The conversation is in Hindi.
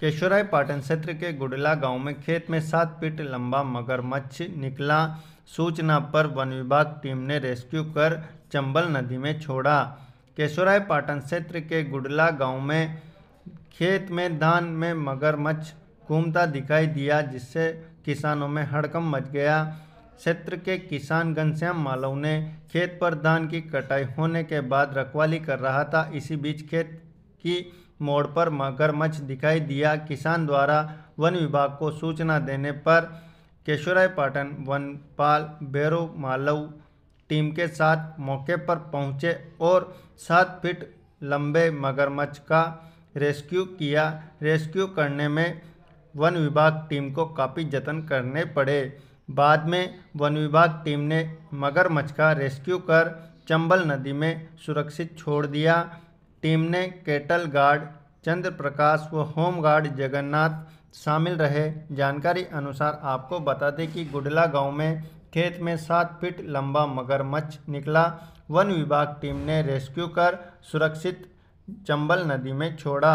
केशोराय पाटन क्षेत्र के गुडला गांव में खेत में सात फीट लंबा मगरमच्छ निकला सूचना पर वन विभाग टीम ने रेस्क्यू कर चंबल नदी में छोड़ा केशोराय पाटन क्षेत्र के गुडला गांव में खेत में धान में मगरमच्छ घूमता दिखाई दिया जिससे किसानों में हड़कम मच गया क्षेत्र के किसान घनश्याम मालव ने खेत पर धान की कटाई होने के बाद रखवाली कर रहा था इसी बीच खेत की मोड़ पर मगरमच्छ दिखाई दिया किसान द्वारा वन विभाग को सूचना देने पर केशोराय पाटन वनपाल बेरो मालव टीम के साथ मौके पर पहुंचे और सात फीट लंबे मगरमच्छ का रेस्क्यू किया रेस्क्यू करने में वन विभाग टीम को काफ़ी जतन करने पड़े बाद में वन विभाग टीम ने मगरमच्छ का रेस्क्यू कर चंबल नदी में सुरक्षित छोड़ दिया टीम ने कैटल गार्ड चंद्र प्रकाश व होम गार्ड जगन्नाथ शामिल रहे जानकारी अनुसार आपको बता दें कि गुडला गांव में खेत में सात फीट लंबा मगरमच्छ निकला वन विभाग टीम ने रेस्क्यू कर सुरक्षित चंबल नदी में छोड़ा